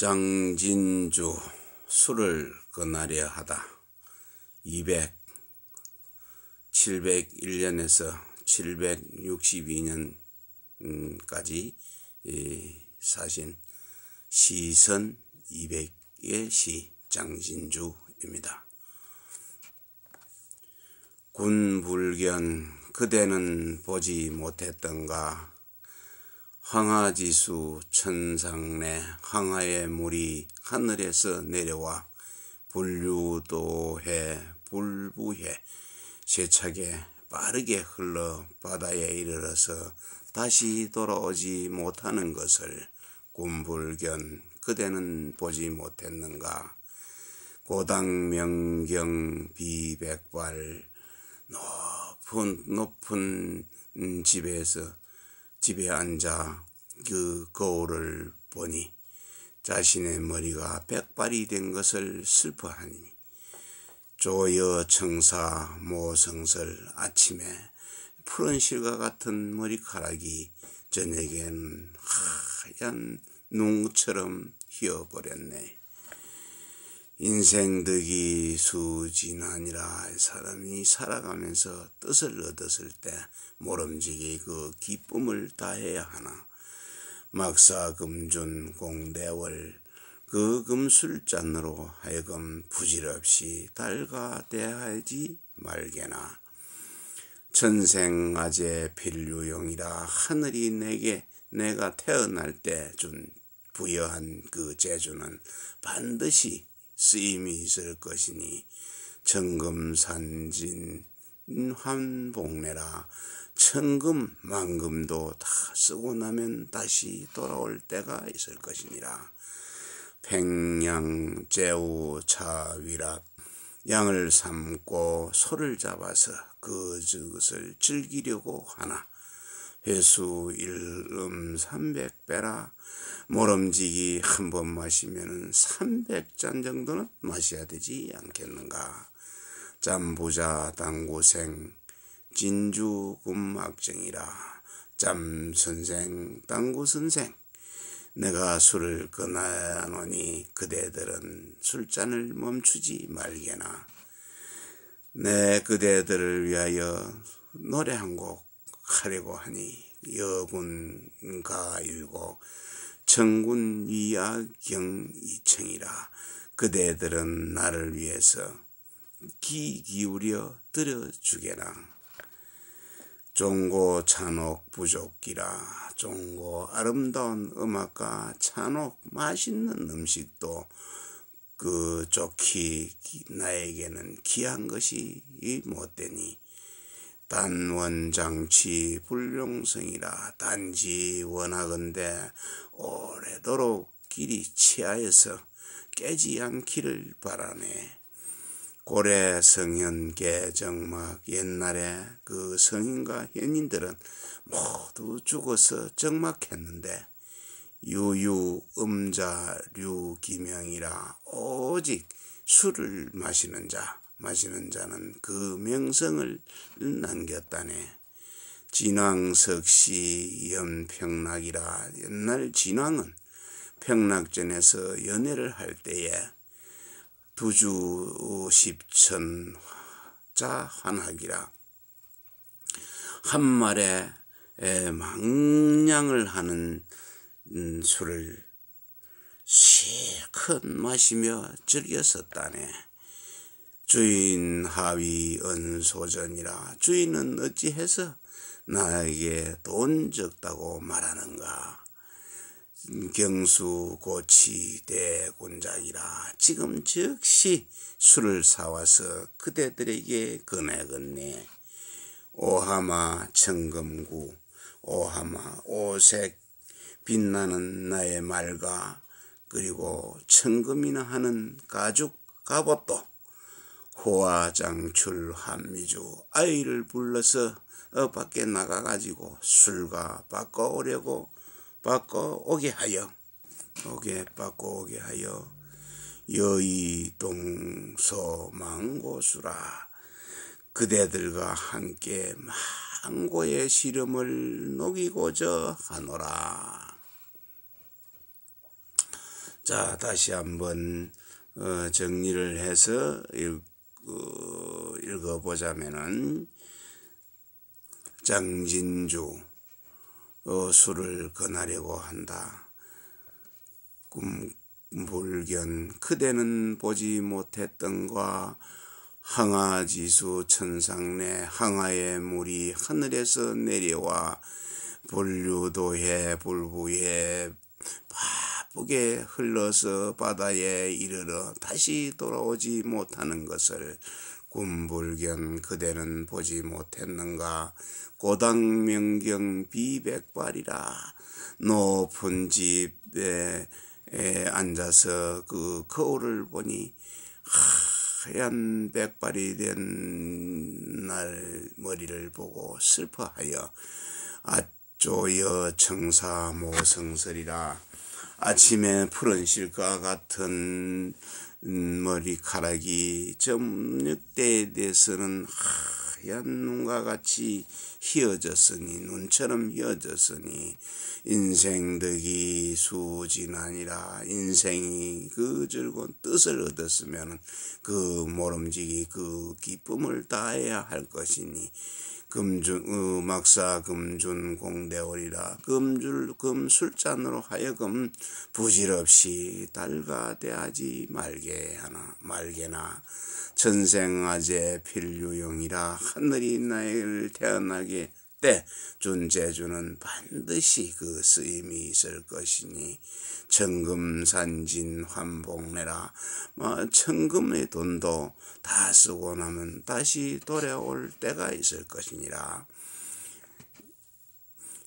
장진주 술을 끊으려 하다 200 701년에서 762년까지 사신 시선 200의 시 장진주입니다. 군불견 그대는 보지 못했던가 황하지수 천상내 황하의 물이 하늘에서 내려와 불류도해 불부해 세차게 빠르게 흘러 바다에 이르러서 다시 돌아오지 못하는 것을 곰불견 그대는 보지 못했는가 고당명경 비백발 높은 높은 집에서 집에 앉아 그 거울을 보니 자신의 머리가 백발이 된 것을 슬퍼하니 조여 청사 모성설 아침에 푸른 실과 같은 머리카락이 저녁엔 하얀 눈처럼 휘어버렸네. 인생득이 수진하니라 사람이 살아가면서 뜻을 얻었을 때 모름지기 그 기쁨을 다해야 하나 막사 금준 공대월 그 금술잔으로 하여금 부질없이 달가 대하지 말게나 천생아재 필유용이라 하늘이 내게 내가 태어날 때 준 부여한 그 재주는 반드시 쓰임이 있을 것이니 천금산진 환복내라 천금 만금도 다 쓰고 나면 다시 돌아올 때가 있을 것이니라 백양 제우 차위락 양을 삼고 소를 잡아서 그것을 즐기려고 하나 회수 일음 삼백 배라 모름지기 한 번 마시면은 삼백 잔 정도는 마셔야 되지 않겠는가 잠보자 당고생 진주금악정이라 잠선생 당고선생 내가 술을 끊어노니 그대들은 술잔을 멈추지 말게나 내 그대들을 위하여 노래 한곡 하려고 하니 여군가 일고 청군 위하 경이청이라 그대들은 나를 위해서 기 기울여 들여주게라 종고 찬옥 부족기라 종고 아름다운 음악과 찬옥 맛있는 음식도 그 좋기 나에게는 귀한 것이 못되니 단원장치 불용성이라 단지 원하건대 오래도록 길이 치하여서 깨지 않기를 바라네. 고래 성현 개정막 옛날에 그 성인과 현인들은 모두 죽어서 정막했는데 유유 음자 류기명이라 오직 술을 마시는 자 마시는 자는 그 명성을 남겼다네. 진왕석시 연평락이라 옛날 진왕은 평락전에서 연애를 할 때에 두주 십천자 환학이라 한 말에 망량을 하는 술을 실컷 마시며 즐겼었다네. 주인 하위 은소전이라 주인은 어찌해서 나에게 돈 적다고 말하는가 경수 고치 대곤장이라 지금 즉시 술을 사와서 그대들에게 꺼내겠네 오하마 청금구 오하마 오색 빛나는 나의 말과 그리고 청금이나 하는 가죽 갑옷도 호화장출 한미주 아이를 불러서 밖에 나가가지고 술과 바꿔오려고 바꿔오게 하여 오게 바꿔오게 하여 여의동서망고수라 그대들과 함께 망고의 시름을 녹이고자 하노라. 자 다시 한번 어, 정리를 해서 읽, 그 읽어보자면은 장진주 어, 술을 권하려고 한다. 꿈 불견 그대는 보지 못했던과 항아지수 천상내 항아의 물이 하늘에서 내려와 불류도해 불부해 나쁘게 흘러서 바다에 이르러 다시 돌아오지 못하는 것을 군불견 그대는 보지 못했는가 고당명경 비백발이라 높은 집에 앉아서 그 거울을 보니 하얀 백발이 된 날 머리를 보고 슬퍼하여 아쪼여 청사 모성설이라 아침에 푸른 실과 같은 음, 머리카락이 점육대에 대해서는 하얀 눈과 같이 휘어졌으니 눈처럼 휘어졌으니 인생득이 수진아니라 인생이 그 즐거운 뜻을 얻었으면 그 모름지기 그 기쁨을 다해야 할 것이니 어, 금준 음악사 금준 공대오리라 금줄 금술잔으로 하여금 부질없이 달가 대하지 말게 하나 말게나 전생아재 필유용이라 하늘이 나를 태어나게 때 준재주는 반드시 그 쓰임이 있을 것이니 청금산진 환복내라 뭐 청금의 돈도 다 쓰고 나면 다시 돌아올 때가 있을 것이니라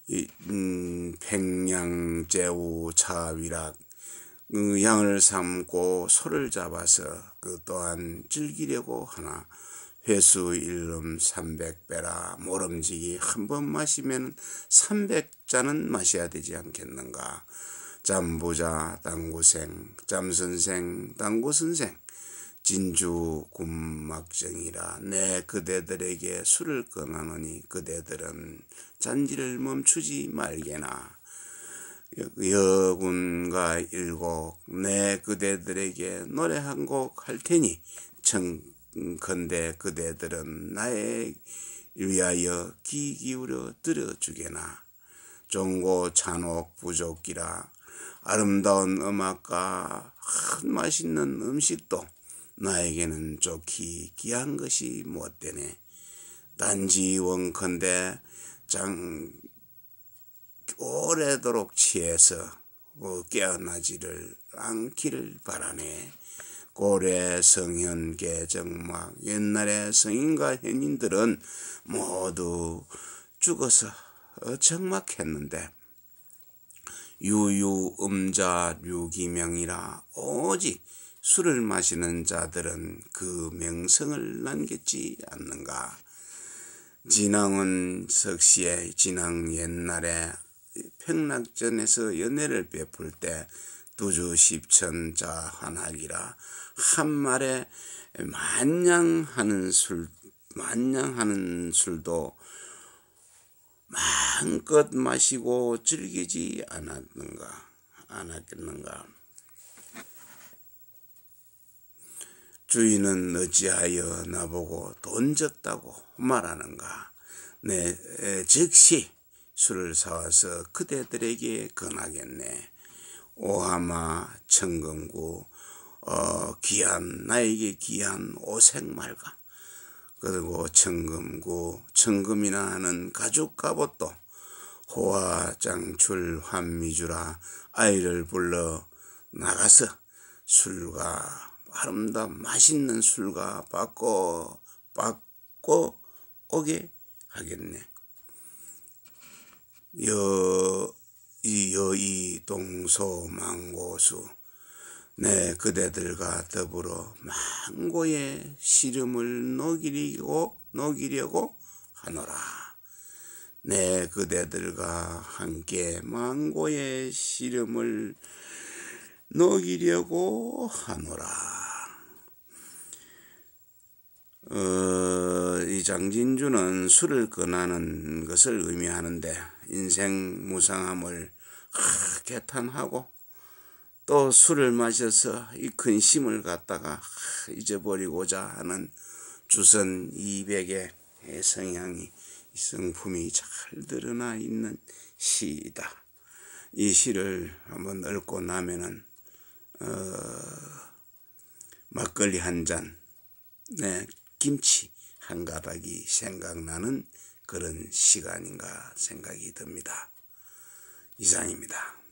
이, 음, 백량제우 차위락 양을 삼고 소를 잡아서 그 또한 즐기려고 하나 회수 일름 300배라 모름지기 한 번 마시면 300잔은 마셔야 되지 않겠는가. 잠부자 당구생 잠선생 당구선생 진주 군막정이라 내 그대들에게 술을 끊하노니 그대들은 잔지를 멈추지 말게나. 여군과 일곡 내 그대들에게 노래 한 곡 할 테니 청 건데 그대들은 나의 위하여 귀 기울여 들어주게나 종고 잔혹 부족기라 아름다운 음악과 맛있는 음식도 나에게는 좋기 귀한 것이 못되네 단지 원컨대 장 오래도록 취해서 뭐 깨어나지를 않기를 바라네 고래 성현 개정막 옛날에 성인과 현인들은 모두 죽어서 정막했는데 유유음자 유기명이라 오직 술을 마시는 자들은 그 명성을 남겼지 않는가. 진앙은 석씨의 진앙 옛날에 평락전에서 연애를 베풀 때 두주 십천자 환학이라 한 말에 만냥하는 술 만냥하는 술도 마음껏 마시고 즐기지 않았는가 않았겠는가 주인은 어찌하여 나보고 돈 적다고 말하는가 내 네, 에, 즉시 술을 사와서 그대들에게 건하겠네 오하마 청금구 어, 귀한 나에게 귀한 오색말과 그리고 청금고 청금이나 하는 가죽갑옷도 호화 장출 환미주라 아이를 불러 나가서 술과 아름다운 맛있는 술과 받고 받고 오게 하겠네. 여, 이 여의 동서 망고수 내 네, 그대들과 더불어 망고의 시름을 녹이고, 녹이려고 하노라. 네, 그대들과 함께 망고의 시름을 녹이려고 하노라. 어, 이 장진주는 술을 끊하는 것을 의미하는데 인생 무상함을 개탄하고 또 술을 마셔서 이 근심을 갖다가 잊어버리고자 하는 주선 200의 성향이 성품이 잘 드러나 있는 시이다. 이 시를 한번 읽고 나면은 어, 막걸리 한 잔, 네, 김치 한 가닥이 생각나는 그런 시간인가 생각이 듭니다. 이상입니다.